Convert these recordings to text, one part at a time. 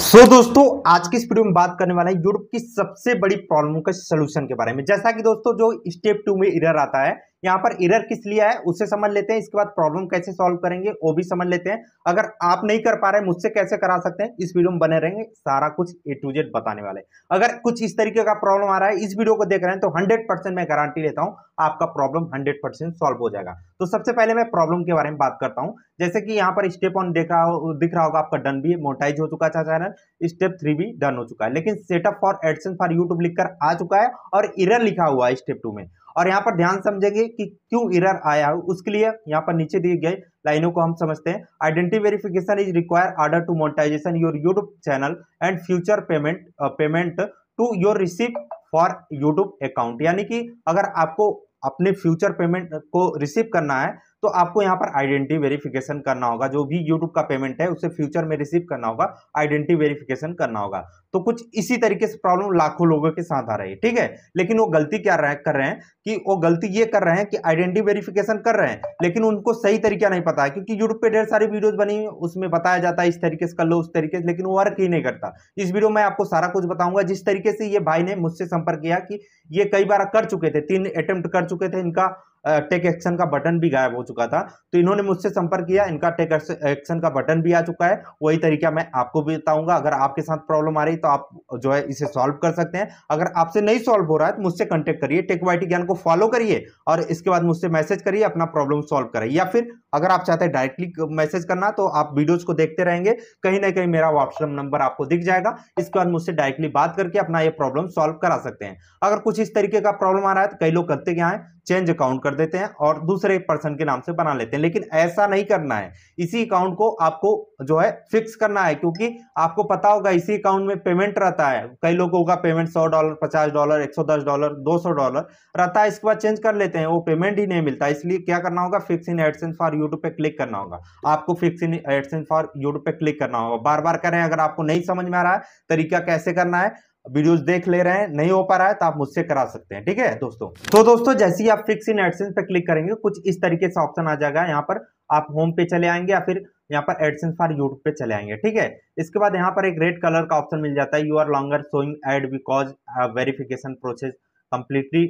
सो so, दोस्तों आज की इस वीडियो में बात करने वाला है यूरोप की सबसे बड़ी प्रॉब्लम के सोल्यूशन के बारे में जैसा कि दोस्तों जो स्टेप टू में इधर आता है यहाँ पर इरर किस लिया है उसे समझ लेते हैं इसके बाद प्रॉब्लम कैसे सॉल्व करेंगे वो भी समझ लेते हैं अगर आप नहीं कर पा रहे मुझसे कैसे करा सकते हैं इस वीडियो में बने रहेंगे सारा कुछ ए टू जेड बताने वाले अगर कुछ इस तरीके का प्रॉब्लम आ रहा है इस वीडियो को देख रहे हैं तो हंड्रेड मैं गारंटी लेता हूँ आपका प्रॉब्लम हंड्रेड सॉल्व हो जाएगा तो सबसे पहले मैं प्रॉब्लम के बारे में बात करता हूँ जैसे कि यहाँ पर स्टेप वन देख रहा दिख रहा होगा आपका डन भी मोटाइज हो चुका था चैनल स्टेप थ्री भी डन हो चुका है लेकिन setup for AdSense for YouTube लिखकर आ चुका है और इरर लिखा हुआ है स्टेप टू में और यहाँ पर ध्यान समझेंगे कि क्यों इरर आया उसके लिए यहाँ पर नीचे दिए गए लाइनों को हम समझते हैं identity verification is require order to monetization your YouTube channel and future payment payment to your receive for YouTube account यानी कि अगर आपको अपने फ्यूचर पेमेंट को रिसीव करना है तो आपको यहाँ पर आइडेंटिटी वेरिफिकेशन करना होगा जो भी यूट्यूब का पेमेंट है उसे फ्यूचर में रिसीव करना होगा आइडेंटिटी वेरिफिकेशन करना होगा तो कुछ इसी तरीके से प्रॉब्लम लाखों लोगों के साथ आ रही है ठीक है लेकिन वो गलती क्या रहे, कर रहे हैं कि वो गलती ये कर रहे हैं कि आइडेंटिटी वेरिफिकेशन कर रहे हैं लेकिन उनको सही तरीका नहीं पता है क्योंकि यूट्यूब पे ढेर सारी वीडियोज बनी उसमें बताया जाता है इस तरीके से कर लो उस तरीके से लेकिन वो वर्क ही नहीं करता इस वीडियो में आपको सारा कुछ बताऊंगा जिस तरीके से ये भाई ने मुझसे संपर्क किया कि ये कई बार कर चुके थे तीन अटेम्प्ट कर चुके थे इनका टेक एक्शन का बटन भी गायब हो चुका था तो इन्होंने मुझसे संपर्क किया इनका टेक एक्शन का बटन भी आ चुका है वही तरीका मैं आपको भी बताऊंगा अगर आपके साथ प्रॉब्लम आ रही तो आप जो है इसे सॉल्व कर सकते हैं अगर आपसे नहीं सॉल्व हो रहा है तो मुझसे कॉन्टेक्ट करिए टेक वाइटी ज्ञान को फॉलो करिए और इसके बाद मुझसे मैसेज करिए अपना प्रॉब्लम सॉल्व करिए या फिर अगर आप चाहते हैं डायरेक्टली मैसेज करना तो आप वीडियोज को देखते रहेंगे कहीं ना कहीं मेरा व्हाट्सअप नंबर आपको दिख जाएगा इसके बाद मुझसे डायरेक्टली बात करके अपना ये प्रॉब्लम सॉल्व करा सकते हैं अगर कुछ इस तरीके का प्रॉब्लम आ रहा है तो कई लोग करते क्या है चेंज अकाउंट कर देते हैं और दूसरे पर्सन के नाम से बना लेते हैं लेकिन ऐसा नहीं करना है इसी अकाउंट को आपको जो है फिक्स करना है क्योंकि आपको पता होगा इसी अकाउंट में पेमेंट रहता है कई लोगों का पेमेंट सौ डॉलर पचास डॉलर एक सौ दस डॉलर दो सौ डॉलर रहता है इसके बाद चेंज कर लेते हैं वो पेमेंट ही नहीं मिलता इसलिए क्या करना होगा fix in AdSense for YouTube पे क्लिक करना होगा आपको fix in AdSense for YouTube पे क्लिक करना होगा बार बार करें अगर आपको नहीं समझ में आ रहा है तरीका कैसे करना है वीडियोस देख ले रहे हैं नहीं हो पा रहा है तो आप मुझसे करा सकते हैं ठीक है दोस्तों तो दोस्तों जैसे ही आप फिक्स इन एडसेंस पे क्लिक करेंगे कुछ इस तरीके से ऑप्शन आ जाएगा यहाँ पर आप होम पे चले आएंगे या फिर यहाँ पर एडसेंस फॉर यूट्यूब पे चले आएंगे ठीक है इसके बाद यहाँ पर एक रेड कलर का ऑप्शन मिल जाता है you are longer showing ad because verification process completely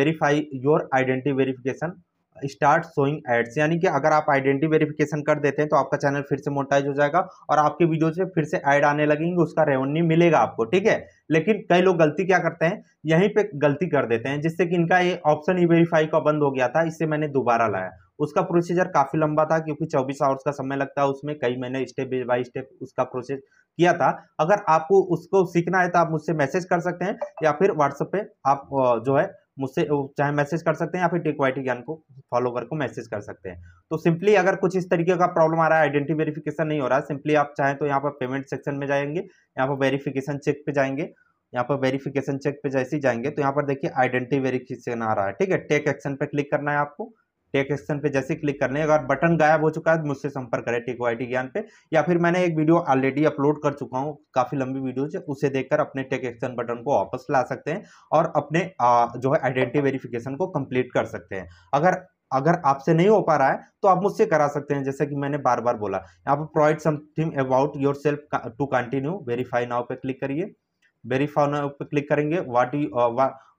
verify your identity verification start showing ads यानी कि अगर आप आइडेंटिटी वेरिफिकेशन कर देते हैं तो आपका चैनल फिर से मोटाइज हो जाएगा और आपके वीडियो से फिर से ऐड आने लगेंगे उसका रेवेन्यू मिलेगा आपको ठीक है लेकिन कई लोग गलती क्या करते हैं यहीं पे गलती कर देते हैं जिससे कि इनका ये ऑप्शन ई वेरीफाई का बंद हो गया था इससे मैंने दोबारा लाया उसका प्रोसीजर काफ़ी लंबा था क्योंकि 24 आवर्स का समय लगता है उसमें कई मैंने स्टेप बाय स्टेप उसका प्रोसेस किया था अगर आपको उसको सीखना है तो आप मुझसे मैसेज कर सकते हैं या फिर व्हाट्सएप पे आप जो है मुझसे चाहे मैसेज कर सकते हैं या फिर टी ज्ञान को फॉलोवर को मैसेज कर सकते हैं तो सिंपली अगर कुछ इस तरीके का प्रॉब्लम आ रहा है आइडेंटिटी वेरिफिकेशन नहीं हो रहा है सिंपली आप चाहें तो यहाँ पर पेमेंट सेक्शन में जाएंगे यहाँ पर वेरिफिकेशन चेक पे जाएंगे यहाँ पर वेरिफिकेशन चेक पे जैसे ही जाएंगे तो यहाँ पर देखिए आइडेंटिटी वेरिफिकेशन आ रहा है ठीक है टेक एक्शन पे क्लिक करना है आपको टेक एक्शन पे जैसे क्लिक करने अगर बटन गायब हो चुका है मुझसे संपर्क करें टेक वाई ज्ञान पे या फिर मैंने एक वीडियो ऑलरेडी अपलोड कर चुका हूँ काफ़ी लंबी वीडियोज उसे देखकर अपने टेक एक्शन बटन को वापस ला सकते हैं और अपने आ, जो है आइडेंटिटी वेरिफिकेशन को कंप्लीट कर सकते हैं अगर अगर आपसे नहीं हो पा रहा है तो आप मुझसे करा सकते हैं जैसे कि मैंने बार बार बोला यहाँ पर provide something about yourself to continue verify now पे क्लिक करिए वेरीफाई नाउ पे क्लिक करेंगे what you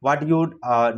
what you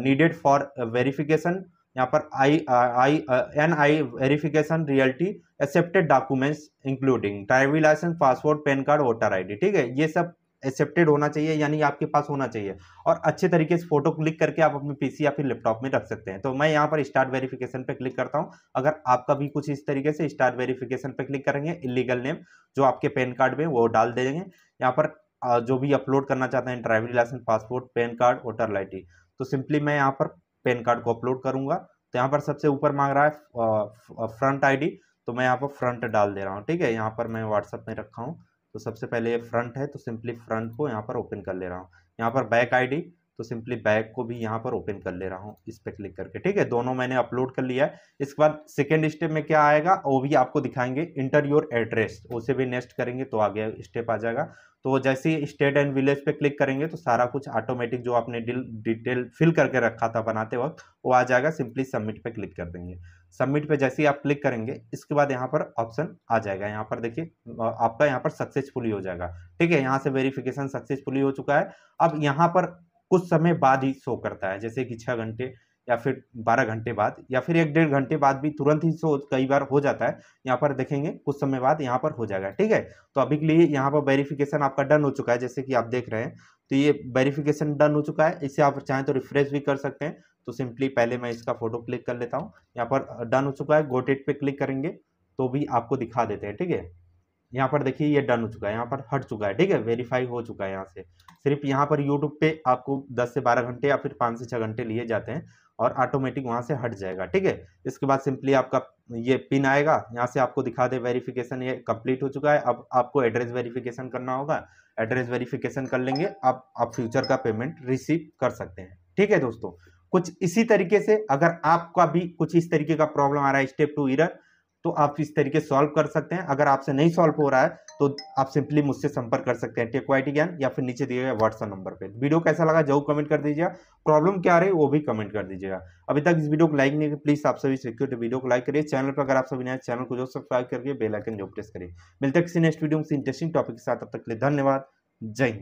needed for verification यहाँ पर I I N I verification reality accepted documents including driving licence passport PAN card voter ID ठीक है ये सब एक्सेप्टेड होना चाहिए यानी आपके पास होना चाहिए और अच्छे तरीके से फोटो क्लिक करके आप अपने पीसी या फिर लैपटॉप में रख सकते हैं तो मैं यहाँ पर स्टार्ट वेरिफिकेशन पे क्लिक करता हूँ अगर आपका भी कुछ इस तरीके से स्टार्ट वेरिफिकेशन पे क्लिक करेंगे इलीगल नेम जो आपके पैन कार्ड में वो डाल देंगे यहाँ पर uh, जो भी अपलोड करना चाहते हैं driving licence passport PAN card voter I तो सिंपली मैं यहाँ पर पैन कार्ड को अपलोड करूंगा तो यहाँ पर सबसे ऊपर मांग रहा है फ्रंट आईडी तो मैं यहाँ पर फ्रंट डाल दे रहा हूँ ठीक है यहाँ पर मैं व्हाट्सअप में रखा हूँ तो सबसे पहले ये फ्रंट है तो सिंपली फ्रंट को यहाँ पर ओपन कर ले रहा हूँ यहाँ पर बैक आईडी तो सिंपली बैग को भी यहाँ पर ओपन कर ले रहा हूँ इस पर क्लिक करके ठीक है दोनों मैंने अपलोड कर लिया है इसके बाद सेकेंड स्टेप में क्या आएगा वो भी आपको दिखाएंगे इंटर योर एड्रेस उसे भी नेक्स्ट करेंगे तो आगे स्टेप आ जाएगा तो जैसे ही स्टेट एंड विलेज पे क्लिक करेंगे तो सारा कुछ ऑटोमेटिक जो आपने डिटेल फिल करके रखा था बनाते वक्त वो आ जाएगा सिंपली सबमिट पे क्लिक कर देंगे सबमिट पे जैसे ही आप क्लिक करेंगे इसके बाद यहाँ पर ऑप्शन आ जाएगा यहाँ पर देखिए आपका यहाँ पर सक्सेसफुली हो जाएगा ठीक है यहाँ से वेरिफिकेशन सक्सेसफुली हो चुका है अब यहाँ पर कुछ समय बाद ही शो करता है जैसे कि छः घंटे या फिर बारह घंटे बाद या फिर एक डेढ़ घंटे बाद भी तुरंत ही शो कई बार हो जाता है यहाँ पर देखेंगे कुछ समय बाद यहाँ पर हो जाएगा ठीक है तो अभी के लिए यहाँ पर वेरिफिकेशन आपका डन हो चुका है जैसे कि आप देख रहे हैं तो ये वेरिफिकेशन डन हो चुका है इसे आप चाहें तो रिफ्रेश भी कर सकते हैं तो सिंपली पहले मैं इसका फोटो क्लिक कर लेता हूँ यहाँ पर डन हो चुका है गोटेट पे क्लिक करेंगे तो भी आपको दिखा देते हैं ठीक है यहाँ पर देखिए ये डन हो चुका है यहाँ पर हट चुका है ठीक है वेरीफाई हो चुका है यहाँ से सिर्फ यहाँ पर यूट्यूब पे आपको 10 से 12 घंटे या फिर 5 से 6 घंटे लिए जाते हैं और ऑटोमेटिक वहाँ से हट जाएगा ठीक है इसके बाद सिंपली आपका ये पिन आएगा यहाँ से आपको दिखा दे वेरीफिकेशन ये कम्प्लीट हो चुका है अब आपको एड्रेस वेरीफिकेशन करना होगा एड्रेस वेरीफिकेशन कर लेंगे आप आप फ्यूचर का पेमेंट रिसीव कर सकते हैं ठीक है दोस्तों कुछ इसी तरीके से अगर आपका भी कुछ इस तरीके का प्रॉब्लम आ रहा है स्टेप टू इरर तो आप इस तरीके सॉल्व कर सकते हैं अगर आपसे नहीं सॉल्व हो रहा है तो आप सिंपली मुझसे संपर्क कर सकते हैं टेक्वाइटी ज्ञान या फिर नीचे दिए गए व्हाट्सअप नंबर पे वीडियो कैसा लगा जरूर कमेंट कर दीजिएगा प्रॉब्लम क्या आ रही है वो भी कमेंट कर दीजिएगा अभी तक इस वीडियो को लाइक नहीं प्लीज आप सभी रिक्वेस्ट वीडियो को लाइक करिए चैनल पर अगर आप सभी नया चैनल को जो सब्सक्राइब करके बेलाइकन जो प्रेस करिए मिलते किसी नेक्स्ट वीडियो में इंटरेस्टिंग टॉपिक के साथ अब तक के लिए धन्यवाद जय हिंद